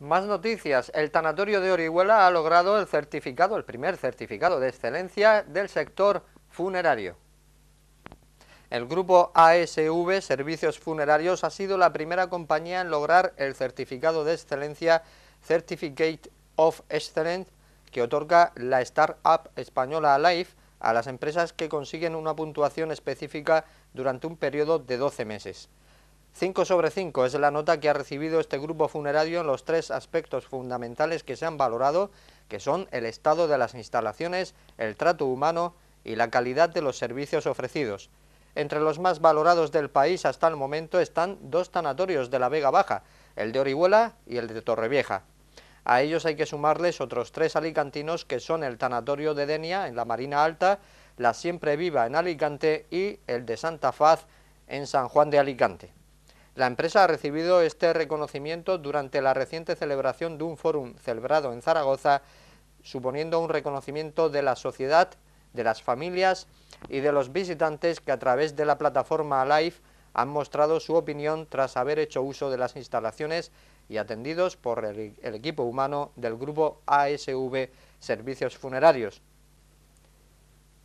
Más noticias. El tanatorio de Orihuela ha logrado el certificado, el primer certificado de excelencia del sector funerario. El grupo ASV Servicios Funerarios ha sido la primera compañía en lograr el certificado de excelencia Certificate of Excellence que otorga la startup española Alive a las empresas que consiguen una puntuación específica durante un periodo de 12 meses. 5 sobre 5 es la nota que ha recibido este grupo funerario en los tres aspectos fundamentales que se han valorado, que son el estado de las instalaciones, el trato humano y la calidad de los servicios ofrecidos. Entre los más valorados del país hasta el momento están dos tanatorios de la Vega Baja, el de Orihuela y el de Torrevieja. A ellos hay que sumarles otros tres alicantinos que son el tanatorio de Denia en la Marina Alta, la Siempre Viva en Alicante y el de Santa Faz en San Juan de Alicante. La empresa ha recibido este reconocimiento durante la reciente celebración de un fórum celebrado en Zaragoza, suponiendo un reconocimiento de la sociedad, de las familias y de los visitantes que a través de la plataforma Alive han mostrado su opinión tras haber hecho uso de las instalaciones y atendidos por el, el equipo humano del grupo ASV Servicios Funerarios.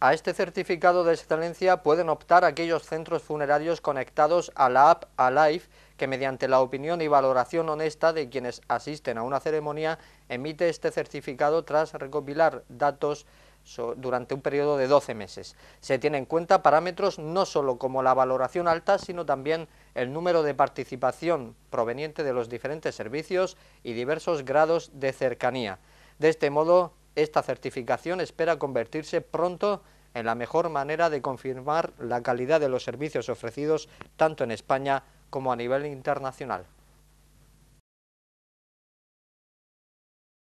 A este certificado de excelencia pueden optar aquellos centros funerarios conectados a la app Alive, que mediante la opinión y valoración honesta de quienes asisten a una ceremonia, emite este certificado tras recopilar datos durante un periodo de 12 meses. Se tienen en cuenta parámetros no solo como la valoración alta, sino también el número de participación proveniente de los diferentes servicios y diversos grados de cercanía. De este modo, esta certificación espera convertirse pronto en la mejor manera de confirmar la calidad de los servicios ofrecidos tanto en España como a nivel internacional.